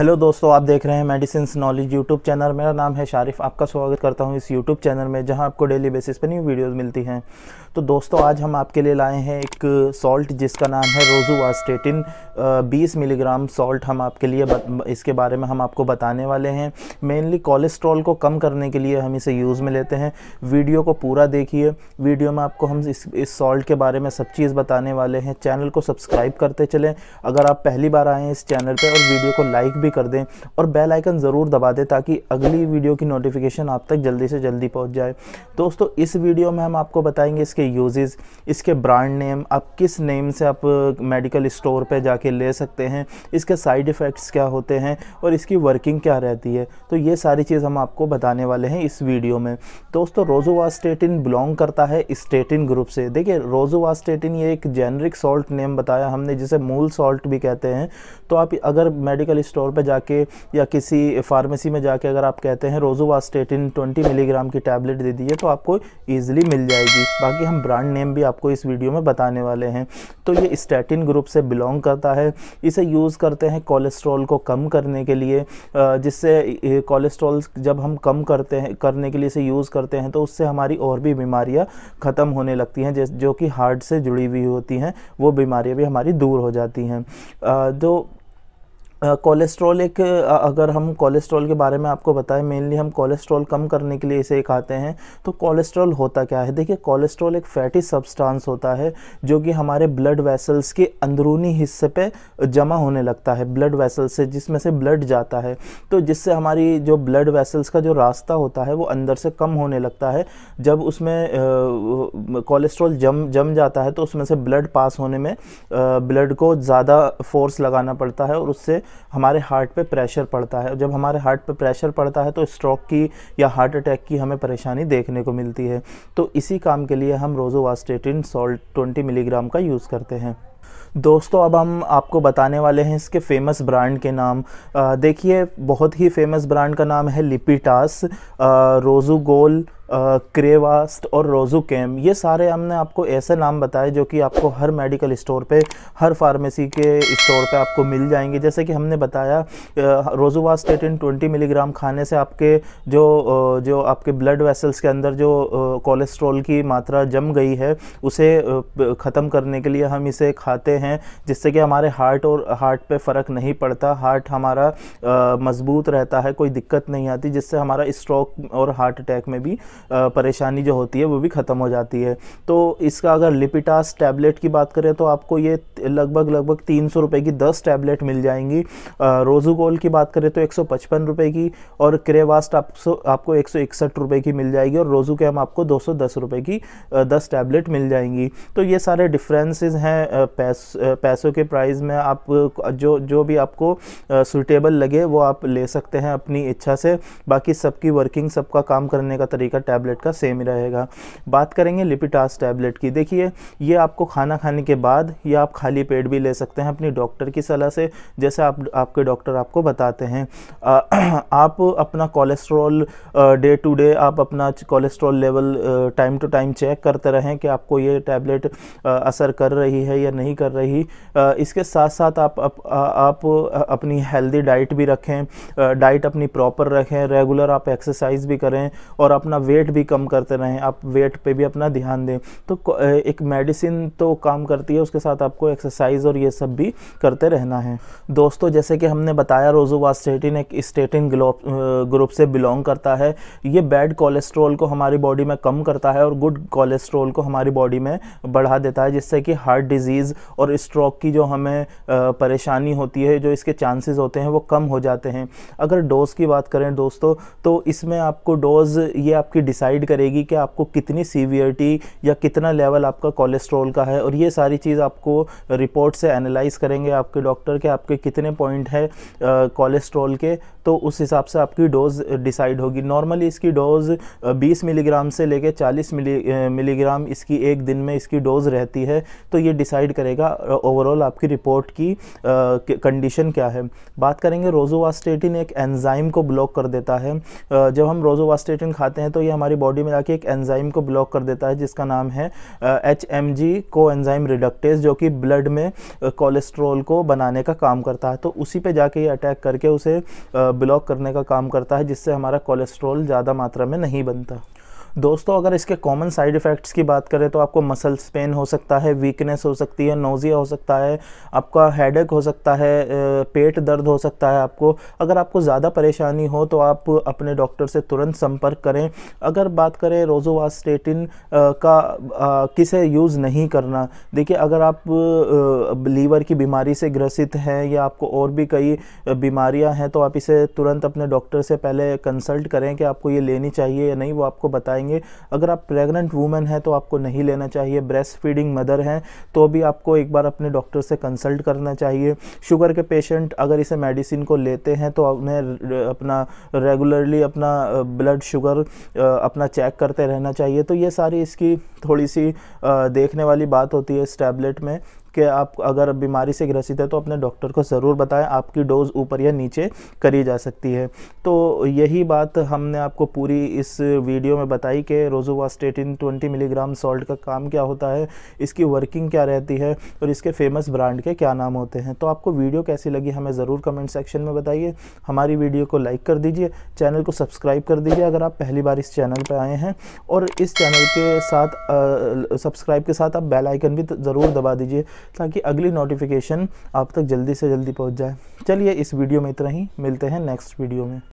hello दोस्तों आप देख रहे हैं मेडिसिन नॉलेज यूट्यूब चैनल मेरा नाम है शारिफ आपका स्वागत करता हूं इस यूट्यूब चैनल में जहां आपको डेली बेसिस पर न्यू वीडियोस मिलती हैं तो दोस्तों आज हम आपके लिए लाए हैं एक सॉल्ट जिसका नाम है रोजुवास्टेटिन 20 मिलीग्राम सॉल्ट हम आपके लिए बत, इसके बारे में हम आपको बताने वाले हैं मेनली कोलेस्ट्रॉल को कम करने के लिए हम इसे यूज़ में लेते हैं वीडियो को पूरा देखिए वीडियो में आपको हम इस इस सॉल्ट के बारे में सब चीज़ बताने वाले हैं चैनल को सब्सक्राइब करते चलें अगर आप पहली बार आएँ इस चैनल पर और वीडियो को लाइक भी कर दें और बेल आइकन ज़रूर दबा दें ताकि अगली वीडियो की नोटिफिकेशन आप तक जल्दी से जल्दी पहुंच जाए दोस्तों इस वीडियो में हम आपको बताएंगे इसके यूजेस इसके ब्रांड नेम आप किस नेम से आप मेडिकल स्टोर पर जाके ले सकते हैं इसके साइड इफ़ेक्ट्स क्या होते हैं और इसकी वर्किंग क्या रहती है तो ये सारी चीज़ हम आपको बताने वाले हैं इस वीडियो में दोस्तों स्टेटिन बिलोंग करता है स्टेटिन ग्रुप से देखिए स्टेटिन ये एक जेनरिक सॉल्ट नेम बताया हमने जिसे मूल सॉल्ट भी कहते हैं तो आप अगर मेडिकल स्टोर पे जाके या किसी फार्मेसी में जाके अगर आप कहते हैं रोजोवास्टेटिन 20 मिलीग्राम की टैबलेट दे दीजिए तो आपको ईजिली मिल जाएगी बाकी हम ब्रांड नेम भी आपको इस वीडियो में बताने वाले हैं तो ये स्टैटिन ग्रुप से बिलोंग करता है इसे यूज़ करते हैं कोलेस्ट्रॉल को कम करने के लिए जिससे कोलेस्ट्रॉल जब हम कम करते हैं करने के लिए इसे यूज़ करते हैं तो उससे हमारी और भी बीमारियाँ ख़त्म होने लगती हैं जो कि हार्ट से जुड़ी हुई होती हैं वो बीमारियाँ भी हमारी दूर हो जाती हैं जो कोलेस्ट्रॉल एक अगर हम कोलेस्ट्रॉल के बारे में आपको बताएं मेनली हम कोलेस्ट्रॉल कम करने के लिए इसे खाते हैं तो कोलेस्ट्रॉल होता क्या है देखिए कोलेस्ट्रॉल एक फैटी सब्सटेंस होता है जो कि हमारे ब्लड वेसल्स के अंदरूनी हिस्से पे जमा होने लगता है ब्लड वेसल्स से जिसमें से ब्लड जाता है तो जिससे हमारी जो ब्लड वेसल्स का जो रास्ता होता है वो अंदर से कम होने लगता है जब उसमें कोलेस्ट्रॉल जम जम जाता है तो उसमें से ब्लड पास होने में ब्लड को ज़्यादा फोर्स लगाना पड़ता है और उससे हमारे हार्ट पे प्रेशर पड़ता है जब हमारे हार्ट पे प्रेशर पड़ता है तो स्ट्रोक की या हार्ट अटैक की हमें परेशानी देखने को मिलती है तो इसी काम के लिए हम रोजोवास्टेटिन सॉल्ट 20 मिलीग्राम का यूज़ करते हैं दोस्तों अब हम आपको बताने वाले हैं इसके फेमस ब्रांड के नाम देखिए बहुत ही फेमस ब्रांड का नाम है लिपिटास रोजू गोल क्रेवास्ट और रोजू कैम ये सारे हमने आपको ऐसे नाम बताए जो कि आपको हर मेडिकल स्टोर पे हर फार्मेसी के स्टोर पे आपको मिल जाएंगे जैसे कि हमने बताया एटिन 20 मिलीग्राम खाने से आपके जो जो आपके ब्लड वेसल्स के अंदर जो कोलेस्ट्रॉल की मात्रा जम गई है उसे ख़त्म करने के लिए हम इसे खा खाते हैं जिससे कि हमारे हार्ट और हार्ट पे फ़र्क नहीं पड़ता हार्ट हमारा मज़बूत रहता है कोई दिक्कत नहीं आती जिससे हमारा स्ट्रोक और हार्ट अटैक में भी परेशानी जो होती है वो भी ख़त्म हो जाती है तो इसका अगर लिपिटास टैबलेट की बात करें तो आपको ये लगभग लगभग तीन सौ रुपये की दस टैबलेट मिल जाएंगी रोजूगोल की बात करें तो एक सौ पचपन रुपये की और क्रेवास्ट आप सो, आपको एक सौ इकसठ रुपये की मिल जाएगी और रोजू कैम आपको दो सौ दस रुपये की दस टैबलेट मिल जाएंगी तो ये सारे डिफरेंसेस हैं पैस पैसों के प्राइस में आप जो जो भी आपको सूटेबल लगे वो आप ले सकते हैं अपनी इच्छा से बाकी सबकी वर्किंग सबका काम करने का तरीका टैबलेट का सेम ही रहेगा बात करेंगे लिपिटास टैबलेट की देखिए ये आपको खाना खाने के बाद या आप खाली पेट भी ले सकते हैं अपनी डॉक्टर की सलाह से जैसे आप आपके डॉक्टर आपको बताते हैं आ, आप अपना कोलेस्ट्रॉल डे टू डे आप अपना cholesterol level time to time check करते रहें कि आपको ये टैबलेट असर कर रही है या नहीं नहीं कर रही इसके साथ साथ आप आप, आप अपनी हेल्दी डाइट भी रखें डाइट अपनी प्रॉपर रखें रेगुलर आप एक्सरसाइज भी करें और अपना वेट भी कम करते रहें आप वेट पे भी अपना ध्यान दें तो एक मेडिसिन तो काम करती है उसके साथ आपको एक्सरसाइज और ये सब भी करते रहना है दोस्तों जैसे कि हमने बताया रोजोवास्टेटिन एक स्टेटिन ग्रुप से बिलोंग करता है ये बैड कोलेस्ट्रोल को हमारी बॉडी में कम करता है और गुड कोलेस्ट्रोल को हमारी बॉडी में बढ़ा देता है जिससे कि हार्ट डिजीज़ और स्ट्रोक की जो हमें परेशानी होती है जो इसके चांसेस होते हैं वो कम हो जाते हैं अगर डोज़ की बात करें दोस्तों तो इसमें आपको डोज़ ये आपकी डिसाइड करेगी कि आपको कितनी सीवियरिटी या कितना लेवल आपका कोलेस्ट्रॉल का है और ये सारी चीज़ आपको रिपोर्ट से एनालाइज करेंगे आपके डॉक्टर के आपके कितने पॉइंट है कोलेस्ट्रॉल के तो उस हिसाब से आपकी डोज़ डिसाइड होगी नॉर्मली इसकी डोज़ 20 मिलीग्राम से लेकर 40 मिली मिलीग्राम इसकी एक दिन में इसकी डोज़ रहती है तो ये डिसाइड करेगा करेगा ओवरऑल आपकी रिपोर्ट की कंडीशन क्या है बात करेंगे रोजोवास्टेटिन एक एंजाइम को ब्लॉक कर देता है जब हम रोजोवास्टेटिन खाते हैं तो ये हमारी बॉडी में जाके एक एंजाइम को ब्लॉक कर देता है जिसका नाम है एच एम जी को एंजाइम रिडक्टेज जो कि ब्लड में कोलेस्ट्रोल को बनाने का काम करता है तो उसी पे जाके ये अटैक करके उसे ब्लॉक करने का काम करता है जिससे हमारा कोलेस्ट्रोल ज़्यादा मात्रा में नहीं बनता दोस्तों अगर इसके कॉमन साइड इफ़ेक्ट्स की बात करें तो आपको मसल्स पेन हो सकता है वीकनेस हो सकती है नोज़िया हो सकता है आपका हेड हो सकता है पेट दर्द हो सकता है आपको अगर आपको ज़्यादा परेशानी हो तो आप अपने डॉक्टर से तुरंत संपर्क करें अगर बात करें रोजोवास्टेटिन का किसे यूज़ नहीं करना देखिए अगर आप लीवर की बीमारी से ग्रसित हैं या आपको और भी कई बीमारियाँ हैं तो आप इसे तुरंत अपने डॉक्टर से पहले कंसल्ट करें कि आपको ये लेनी चाहिए या नहीं वो आपको बताएंगे जाएंगे अगर आप प्रेगनेंट वूमेन हैं तो आपको नहीं लेना चाहिए ब्रेस्ट फीडिंग मदर हैं तो भी आपको एक बार अपने डॉक्टर से कंसल्ट करना चाहिए शुगर के पेशेंट अगर इसे मेडिसिन को लेते हैं तो उन्हें अपना रेगुलरली अपना ब्लड शुगर अपना चेक करते रहना चाहिए तो ये सारी इसकी थोड़ी सी देखने वाली बात होती है इस टैबलेट में कि आप अगर बीमारी से ग्रसित है तो अपने डॉक्टर को ज़रूर बताएं आपकी डोज़ ऊपर या नीचे करी जा सकती है तो यही बात हमने आपको पूरी इस वीडियो में बताई कि स्टेटिन ट्वेंटी मिलीग्राम सॉल्ट का काम क्या होता है इसकी वर्किंग क्या रहती है और इसके फेमस ब्रांड के क्या नाम होते हैं तो आपको वीडियो कैसी लगी हमें ज़रूर कमेंट सेक्शन में बताइए हमारी वीडियो को लाइक कर दीजिए चैनल को सब्सक्राइब कर दीजिए अगर आप पहली बार इस चैनल पर आए हैं और इस चैनल के साथ सब्सक्राइब के साथ आप बेल आइकन भी ज़रूर दबा दीजिए ताकि अगली नोटिफिकेशन आप तक जल्दी से जल्दी पहुँच जाए चलिए इस वीडियो में इतना ही मिलते हैं नेक्स्ट वीडियो में